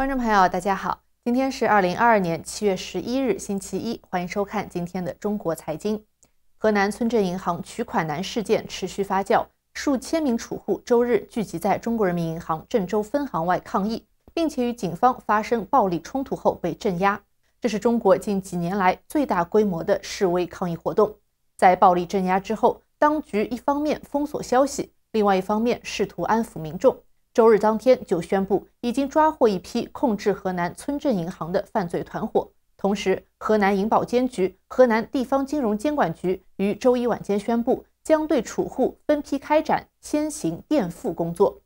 观众朋友，大家好，今天是二零二二年七月十一日，星期一，欢迎收看今天的中国财经。河南村镇银行取款难事件持续发酵，数千名储户周日聚集在中国人民银行郑州分行外抗议，并且与警方发生暴力冲突后被镇压。这是中国近几年来最大规模的示威抗议活动。在暴力镇压之后，当局一方面封锁消息，另外一方面试图安抚民众。周日当天就宣布已经抓获一批控制河南村镇银行的犯罪团伙。同时，河南银保监局、河南地方金融监管局于周一晚间宣布，将对储户分批开展先行垫付工作。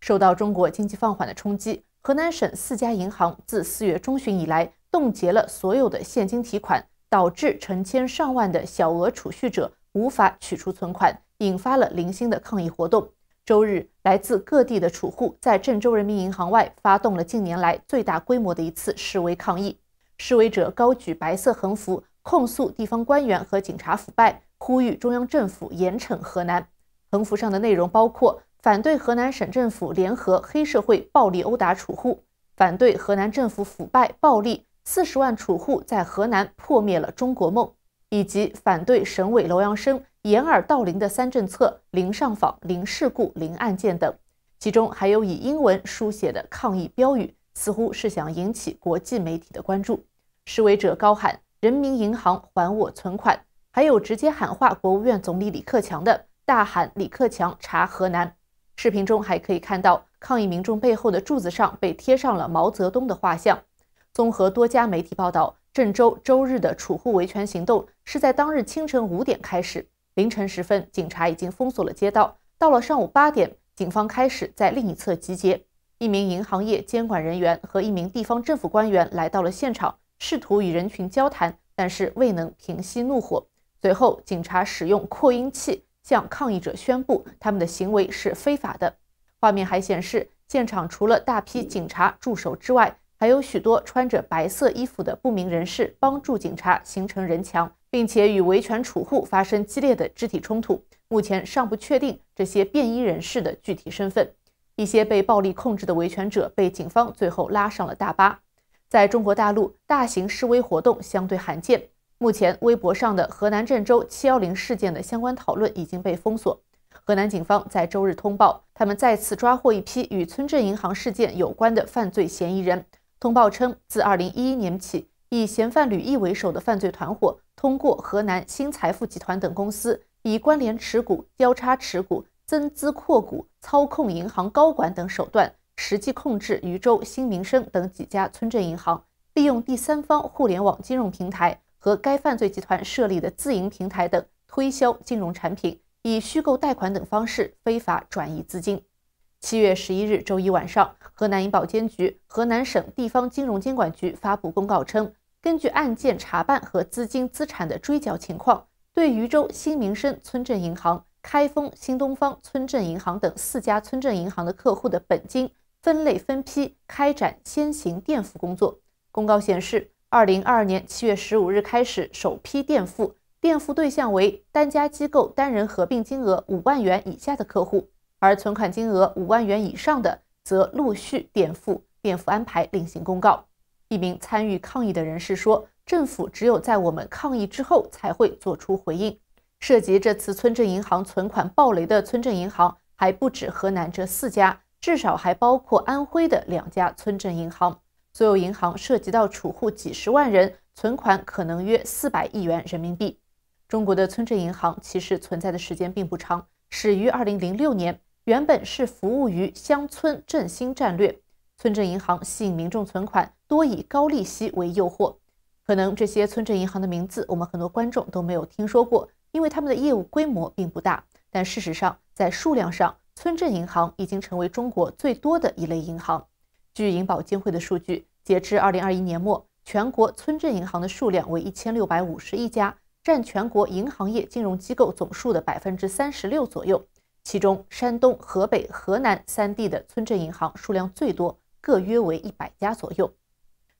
受到中国经济放缓的冲击，河南省四家银行自四月中旬以来冻结了所有的现金提款，导致成千上万的小额储蓄者无法取出存款，引发了零星的抗议活动。周日，来自各地的储户在郑州人民银行外发动了近年来最大规模的一次示威抗议。示威者高举白色横幅，控诉地方官员和警察腐败，呼吁中央政府严惩河南。横幅上的内容包括反对河南省政府联合黑社会暴力殴打储户，反对河南政府腐败暴力，四十万储户在河南破灭了中国梦，以及反对省委楼阳生。掩耳盗铃的三政策：零上访、零事故、零案件等，其中还有以英文书写的抗议标语，似乎是想引起国际媒体的关注。示威者高喊“人民银行还我存款”，还有直接喊话国务院总理李克强的“大喊李克强查河南”。视频中还可以看到抗议民众背后的柱子上被贴上了毛泽东的画像。综合多家媒体报道，郑州周日的储户维权行动是在当日清晨五点开始。凌晨时分，警察已经封锁了街道。到了上午八点，警方开始在另一侧集结。一名银行业监管人员和一名地方政府官员来到了现场，试图与人群交谈，但是未能平息怒火。随后，警察使用扩音器向抗议者宣布他们的行为是非法的。画面还显示，现场除了大批警察驻守之外，还有许多穿着白色衣服的不明人士帮助警察形成人墙，并且与维权储户发生激烈的肢体冲突。目前尚不确定这些便衣人士的具体身份。一些被暴力控制的维权者被警方最后拉上了大巴。在中国大陆，大型示威活动相对罕见。目前，微博上的河南郑州七幺零事件的相关讨论已经被封锁。河南警方在周日通报，他们再次抓获一批与村镇银行事件有关的犯罪嫌疑人。通报称，自二零一一年起，以嫌犯吕毅为首的犯罪团伙，通过河南新财富集团等公司，以关联持股、交叉持股、增资扩股、操控银行高管等手段，实际控制禹州新民生等几家村镇银行，利用第三方互联网金融平台和该犯罪集团设立的自营平台等，推销金融产品，以虚构贷款等方式非法转移资金。七月十一日周一晚上，河南银保监局、河南省地方金融监管局发布公告称，根据案件查办和资金资产的追缴情况，对禹州新民生村镇银行、开封新东方村镇银行等四家村镇银行的客户的本金分类分批开展先行垫付工作。公告显示，二零二二年七月十五日开始，首批垫付，垫付对象为单家机构单人合并金额五万元以下的客户。而存款金额五万元以上的，则陆续垫付，垫付安排另行公告。一名参与抗议的人士说：“政府只有在我们抗议之后才会做出回应。”涉及这次村镇银行存款暴雷的村镇银行还不止河南这四家，至少还包括安徽的两家村镇银行。所有银行涉及到储户几十万人，存款可能约四百亿元人民币。中国的村镇银行其实存在的时间并不长，始于二零零六年。原本是服务于乡村振兴战略，村镇银行吸引民众存款，多以高利息为诱惑。可能这些村镇银行的名字，我们很多观众都没有听说过，因为他们的业务规模并不大。但事实上，在数量上，村镇银行已经成为中国最多的一类银行。据银保监会的数据，截至二零二一年末，全国村镇银行的数量为一千六百五十一家，占全国银行业金融机构总数的百分之三十六左右。其中，山东、河北、河南三地的村镇银行数量最多，各约为一百家左右。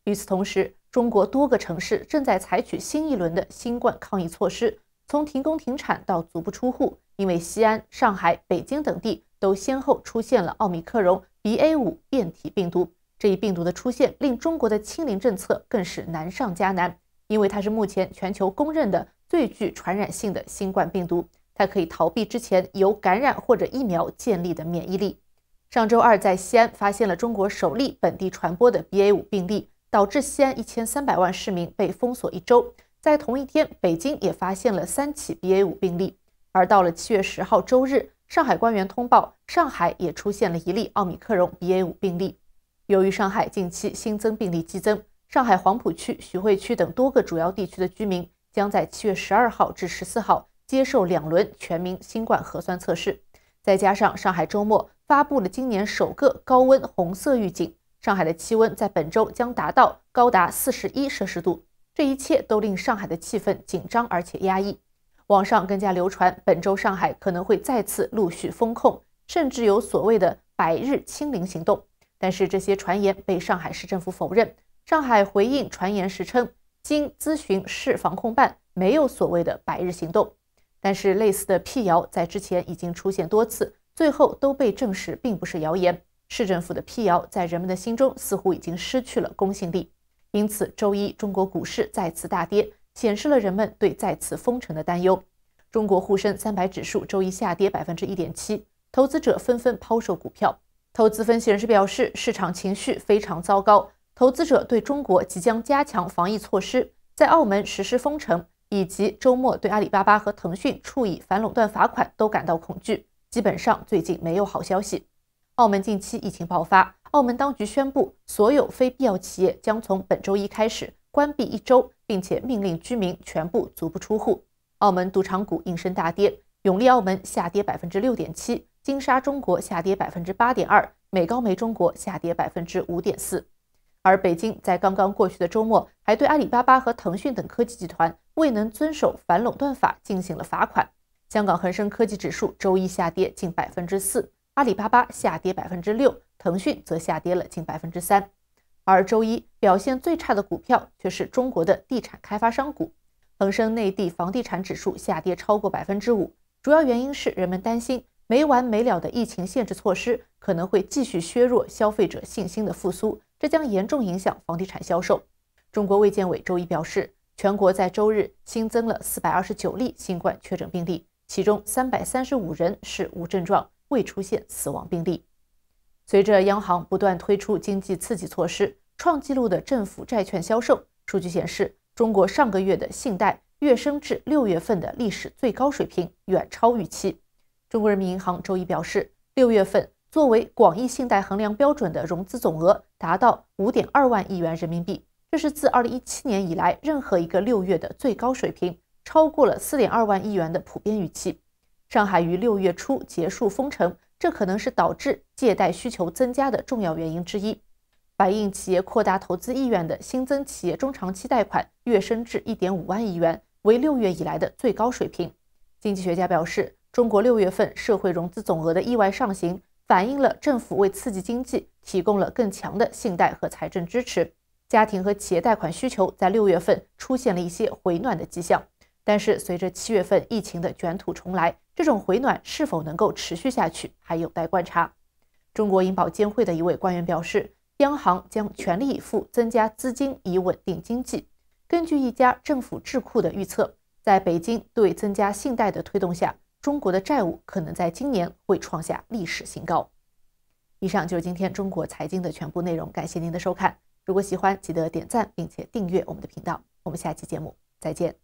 与此同时，中国多个城市正在采取新一轮的新冠抗疫措施，从停工停产到足不出户。因为西安、上海、北京等地都先后出现了奥密克戎 BA.5 变体病毒。这一病毒的出现，令中国的清零政策更是难上加难，因为它是目前全球公认的最具传染性的新冠病毒。还可以逃避之前由感染或者疫苗建立的免疫力。上周二在西安发现了中国首例本地传播的 BA 五病例，导致西安一千三百万市民被封锁一周。在同一天，北京也发现了三起 BA 五病例。而到了七月十号周日，上海官员通报，上海也出现了一例奥密克戎 BA 五病例。由于上海近期新增病例激增，上海黄浦区、徐汇区等多个主要地区的居民将在七月十二号至十四号。接受两轮全民新冠核酸测试，再加上上海周末发布了今年首个高温红色预警，上海的气温在本周将达到高达四十一摄氏度，这一切都令上海的气氛紧张而且压抑。网上更加流传本周上海可能会再次陆续封控，甚至有所谓的百日清零行动，但是这些传言被上海市政府否认。上海回应传言时称，经咨询市防控办，没有所谓的百日行动。但是类似的辟谣在之前已经出现多次，最后都被证实并不是谣言。市政府的辟谣在人们的心中似乎已经失去了公信力，因此周一中国股市再次大跌，显示了人们对再次封城的担忧。中国沪深三百指数周一下跌百分之一点七，投资者纷纷抛售股票。投资分析人士表示，市场情绪非常糟糕，投资者对中国即将加强防疫措施，在澳门实施封城。以及周末对阿里巴巴和腾讯处以反垄断罚款都感到恐惧，基本上最近没有好消息。澳门近期疫情爆发，澳门当局宣布所有非必要企业将从本周一开始关闭一周，并且命令居民全部足不出户。澳门赌场股应声大跌，永利澳门下跌百分之六点七，金沙中国下跌百分之八点二，美高梅中国下跌百分之五点四。而北京在刚刚过去的周末，还对阿里巴巴和腾讯等科技集团未能遵守反垄断法进行了罚款。香港恒生科技指数周一下跌近百分之四，阿里巴巴下跌百分之六，腾讯则下跌了近百分之三。而周一表现最差的股票却是中国的地产开发商股，恒生内地房地产指数下跌超过百分之五，主要原因是人们担心没完没了的疫情限制措施可能会继续削弱消费者信心的复苏。这将严重影响房地产销售。中国卫健委周一表示，全国在周日新增了四百二十九例新冠确诊病例，其中三百三十五人是无症状，未出现死亡病例。随着央行不断推出经济刺激措施，创纪录的政府债券销售数据显示，中国上个月的信贷跃升至六月份的历史最高水平，远超预期。中国人民银行周一表示，六月份。作为广义信贷衡量标准的融资总额达到五点二万亿元人民币，这是自二零一七年以来任何一个六月的最高水平，超过了四点二万亿元的普遍预期。上海于六月初结束封城，这可能是导致借贷需求增加的重要原因之一。反映企业扩大投资意愿的新增企业中长期贷款跃升至一点五万亿元，为六月以来的最高水平。经济学家表示，中国六月份社会融资总额的意外上行。反映了政府为刺激经济提供了更强的信贷和财政支持，家庭和企业贷款需求在六月份出现了一些回暖的迹象。但是，随着七月份疫情的卷土重来，这种回暖是否能够持续下去还有待观察。中国银保监会的一位官员表示，央行将全力以赴增加资金以稳定经济。根据一家政府智库的预测，在北京对增加信贷的推动下。中国的债务可能在今年会创下历史新高。以上就是今天中国财经的全部内容，感谢您的收看。如果喜欢，记得点赞并且订阅我们的频道。我们下期节目再见。